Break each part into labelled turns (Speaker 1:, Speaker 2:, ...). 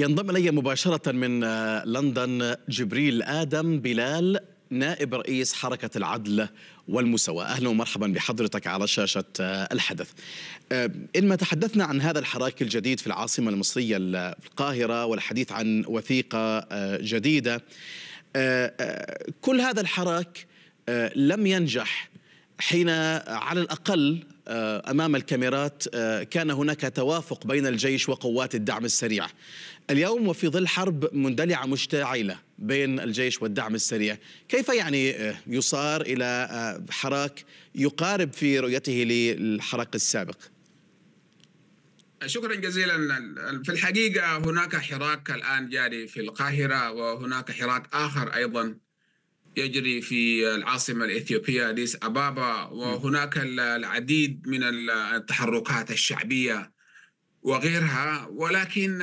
Speaker 1: ينضم الي مباشره من آه، لندن
Speaker 2: جبريل ادم بلال نائب رئيس حركه العدل والمساواه اهلا ومرحبا بحضرتك على شاشه آه، الحدث. آه، ان ما تحدثنا عن هذا الحراك الجديد في العاصمه المصريه القاهره والحديث عن وثيقه جديده كل هذا الحراك لم ينجح حين على الاقل آه، امام الكاميرات آه، كان هناك توافق بين الجيش وقوات الدعم السريع. اليوم وفي ظل حرب مندلعه مشتعله بين الجيش والدعم السريع، كيف يعني آه، يصار الى حراك يقارب في رؤيته للحراك السابق؟
Speaker 1: شكرا جزيلا في الحقيقه هناك حراك الان جاري في القاهره وهناك حراك اخر ايضا يجري في العاصمة الإثيوبية أديس أبابا وهناك العديد من التحركات الشعبية وغيرها ولكن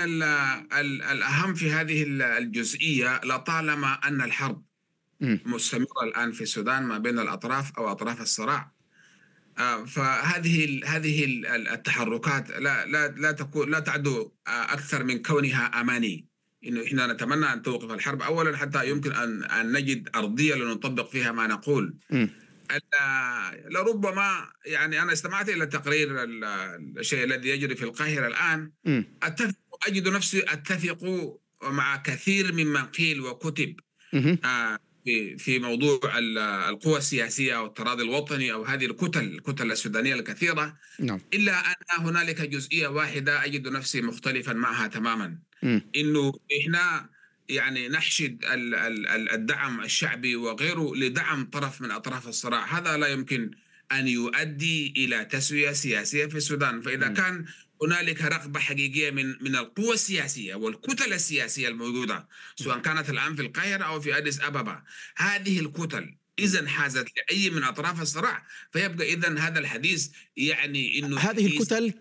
Speaker 1: الأهم في هذه الجزئية لطالما أن الحرب مستمرة الآن في السودان ما بين الأطراف أو أطراف الصراع آه، فهذه هذه التحركات لا لا لا تكون لا تعدو آه، اكثر من كونها اماني انه احنا نتمنى ان توقف الحرب اولا حتى يمكن ان ان نجد ارضيه لنطبق فيها ما نقول لربما يعني انا استمعت الى تقرير الشيء الذي يجري في القاهره الان م. اتفق اجد نفسي اتفق مع كثير ممن قيل وكتب آه، في في موضوع القوى السياسيه او التراضي الوطني او هذه الكتل الكتل السودانيه الكثيره نعم. الا ان هنالك جزئيه واحده اجد نفسي مختلفا معها تماما انه احنا يعني نحشد الدعم الشعبي وغيره لدعم طرف من اطراف الصراع هذا لا يمكن ان يؤدي الى تسويه سياسيه في السودان فاذا كان هنالك رغبه حقيقيه من من القوى السياسيه والكتل السياسيه الموجوده سواء كانت الان في القاهره او في اديس ابابا هذه الكتل اذا انحازت لاي من اطراف الصراع فيبقى اذا هذا الحديث يعني انه هذه الكتل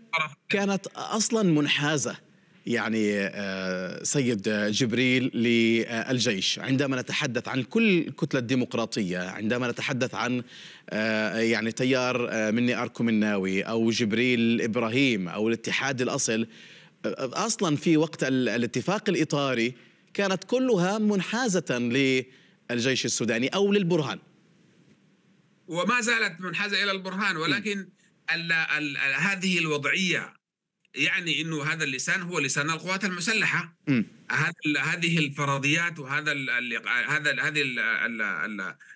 Speaker 2: كانت اصلا منحازه يعني آه، سيد جبريل للجيش عندما نتحدث عن كل الكتلة الديمقراطية عندما نتحدث عن آه، يعني تيار آه، مني أركم الناوي أو جبريل إبراهيم أو الاتحاد الأصل أصلا في وقت الاتفاق الإطاري كانت كلها منحازة للجيش السوداني أو للبرهان
Speaker 1: وما زالت منحازة إلى البرهان ولكن هذه الوضعية يعني انه هذا اللسان هو لسان القوات المسلحه هذا هذه الفرضيات وهذا هذا هذه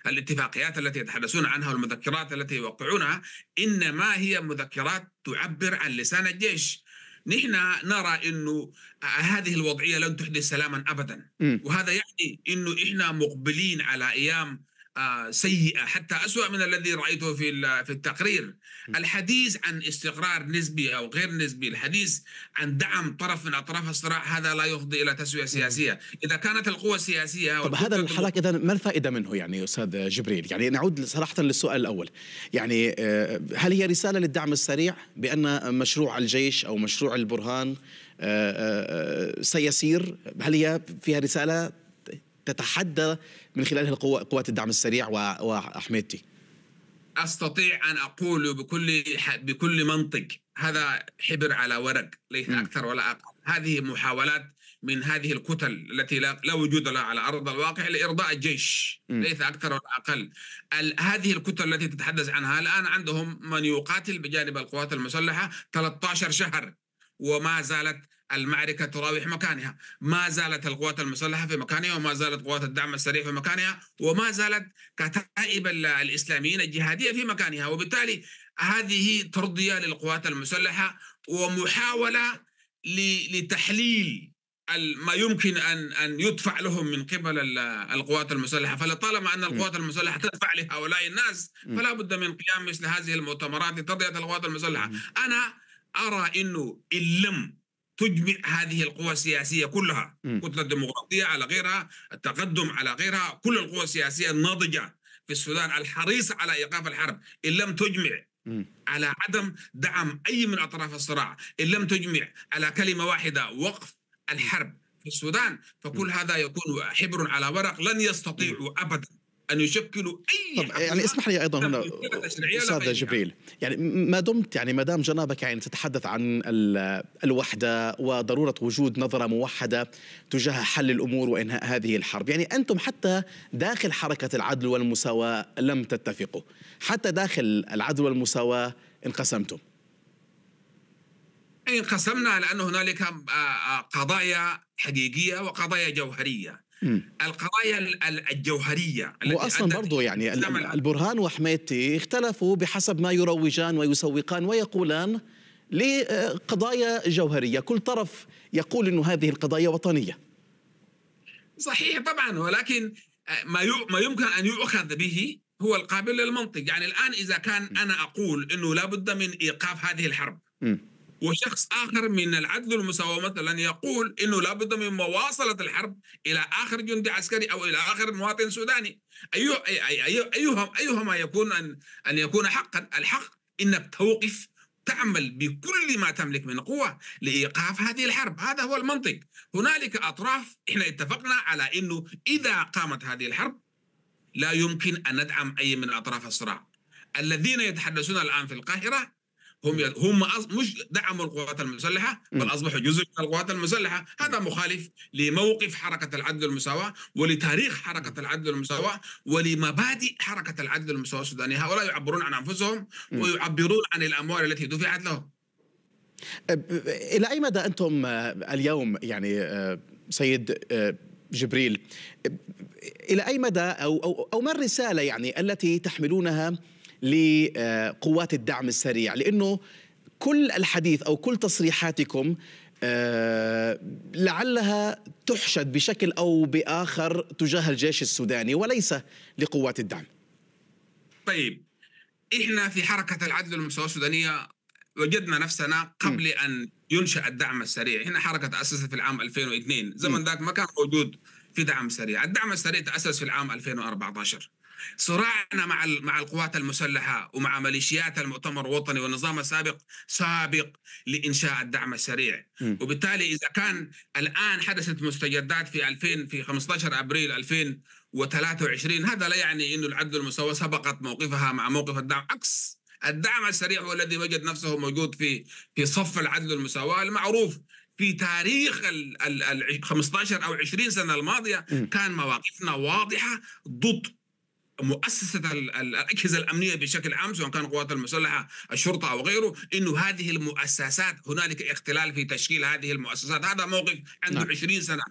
Speaker 1: الاتفاقيات التي يتحدثون عنها والمذكرات التي يوقعونها انما هي مذكرات تعبر عن لسان الجيش نحن نرى انه هذه الوضعيه لن تحدث سلاما ابدا وهذا يعني انه احنا مقبلين على ايام آه، سيئة حتى أسوأ من الذي رأيته في في التقرير الحديث عن استقرار نسبي أو غير نسبي الحديث عن دعم طرف من أطراف الصراع هذا لا يفضي إلى تسوية سياسية إذا كانت القوة السياسية طب هذا الحراك
Speaker 2: إذا ما الفائدة منه يعني أستاذ جبريل يعني نعود صراحة للسؤال الأول يعني آه، هل هي رسالة للدعم السريع بأن مشروع الجيش أو مشروع البرهان آه، سيسير هل هي فيها رسالة تتحدى من خلالها قوات الدعم السريع وحميدتي
Speaker 1: استطيع ان اقول بكل بكل منطق هذا حبر على ورق ليس اكثر ولا اقل هذه محاولات من هذه الكتل التي لا, وجود لها على ارض الواقع لارضاء الجيش ليس اكثر ولا اقل هذه الكتل التي تتحدث عنها الان عندهم من يقاتل بجانب القوات المسلحه 13 شهر وما زالت المعركة تراوح مكانها ما زالت القوات المسلحة في مكانها وما زالت قوات الدعم السريع في مكانها وما زالت كتائب الإسلاميين الجهادية في مكانها وبالتالي هذه ترضية للقوات المسلحة ومحاولة لتحليل ما يمكن ان ان يدفع لهم من قبل القوات المسلحه فلطالما ان القوات المسلحه تدفع لهؤلاء الناس فلا بد من قيام مثل هذه المؤتمرات لترضيه القوات المسلحه انا ارى انه ان لم تجمع هذه القوى السياسيه كلها كتله الديمقراطيه على غيرها التقدم على غيرها كل القوى السياسيه الناضجه في السودان الحريصه على ايقاف الحرب ان لم تجمع على عدم دعم اي من اطراف الصراع ان لم تجمع على كلمه واحده وقف الحرب في السودان فكل هذا يكون حبر على ورق لن يستطيعوا ابدا ان يشكلوا اي
Speaker 2: طب يعني اسمح لي ايضا هنا استاذ جبريل يعني ما دمت يعني ما دام جنابك يعني تتحدث عن الوحده وضروره وجود نظره موحده تجاه حل الامور وانهاء هذه الحرب، يعني انتم حتى داخل حركه العدل والمساواه لم تتفقوا، حتى داخل العدل والمساواه انقسمتم.
Speaker 1: إيه، انقسمنا لان هنالك آه، آه، قضايا حقيقيه وقضايا جوهريه. القضايا الجوهريه
Speaker 2: واصلا برضو يعني البرهان وحميتي اختلفوا بحسب ما يروجان ويسوقان ويقولان لقضايا جوهريه، كل طرف يقول انه هذه القضايا وطنيه.
Speaker 1: صحيح طبعا ولكن آه، ما ما يمكن ان يؤخذ به هو القابل للمنطق، يعني الان اذا كان انا اقول انه لابد من ايقاف هذه الحرب. م. وشخص آخر من العدل والمساواه مثلا يقول أنه لابد من مواصلة الحرب إلى آخر جندي عسكري أو إلى آخر مواطن سوداني أيوه، أي أي أيهما أيهما أيوه، يكون أن أن يكون حقا الحق أنك توقف تعمل بكل ما تملك من قوة لإيقاف هذه الحرب هذا هو المنطق هنالك أطراف إحنا اتفقنا على أنه إذا قامت هذه الحرب لا يمكن أن ندعم أي من أطراف الصراع الذين يتحدثون الآن في القاهرة هم يد... هم أص... مش دعموا القوات المسلحه بل اصبحوا جزء من القوات المسلحه هذا مخالف لموقف حركه العدل والمساواه ولتاريخ حركه العدل والمساواه ولمبادئ حركه العدل والمساواه السودانيه هؤلاء يعبرون عن انفسهم ويعبرون عن الاموال التي دفعت لهم الى
Speaker 2: اي مدى انتم آه، اليوم يعني آه، سيد آه، جبريل الى اي مدى او او, أو ما الرساله يعني التي تحملونها لقوات الدعم السريع لأنه كل الحديث أو كل تصريحاتكم آه، لعلها تحشد بشكل او باخر تجاه الجيش السوداني وليس لقوات الدعم.
Speaker 1: طيب احنا في حركه العدل والمساواه السودانيه وجدنا نفسنا قبل م. ان ينشا الدعم السريع، احنا حركه تاسست في العام 2002، زمن ذاك ما كان موجود في دعم سريع، الدعم السريع تاسس في العام 2014. صراعنا مع مع القوات المسلحه ومع ميليشيات المؤتمر الوطني والنظام السابق سابق لانشاء الدعم السريع م. وبالتالي اذا كان الان حدثت مستجدات في 2000 في 15 ابريل 2023 هذا لا يعني انه العدل المساواه سبقت موقفها مع موقف الدعم عكس الدعم السريع هو الذي وجد نفسه موجود في في صف العدل والمساواه المعروف في تاريخ ال 15 او 20 سنه الماضيه كان مواقفنا واضحه ضد مؤسسه الاجهزه الامنيه بشكل عام سواء كان القوات المسلحه الشرطه او غيره انه هذه المؤسسات هنالك اختلال في تشكيل هذه المؤسسات هذا موقف عنده نعم. 20 سنه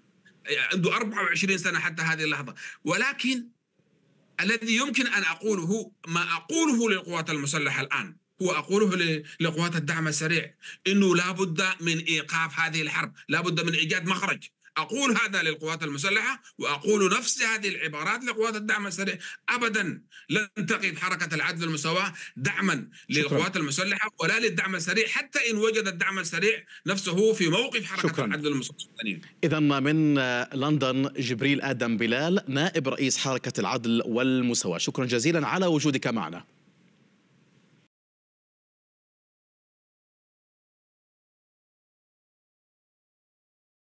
Speaker 1: عنده 24 سنه حتى هذه اللحظه ولكن الذي يمكن ان اقوله ما اقوله للقوات المسلحه الان هو اقوله لقوات الدعم السريع انه لابد من ايقاف هذه الحرب لابد من ايجاد مخرج أقول هذا للقوات المسلحة وأقول نفس هذه العبارات لقوات الدعم السريع أبدا لن تقف حركة العدل والمساواة دعما للقوات المسلحة ولا للدعم السريع حتى إن وجد الدعم السريع نفسه في موقف حركة شكرا. العدل والمساواة
Speaker 2: إذا من لندن جبريل آدم بلال نائب رئيس حركة العدل والمساواة شكرا جزيلا على وجودك معنا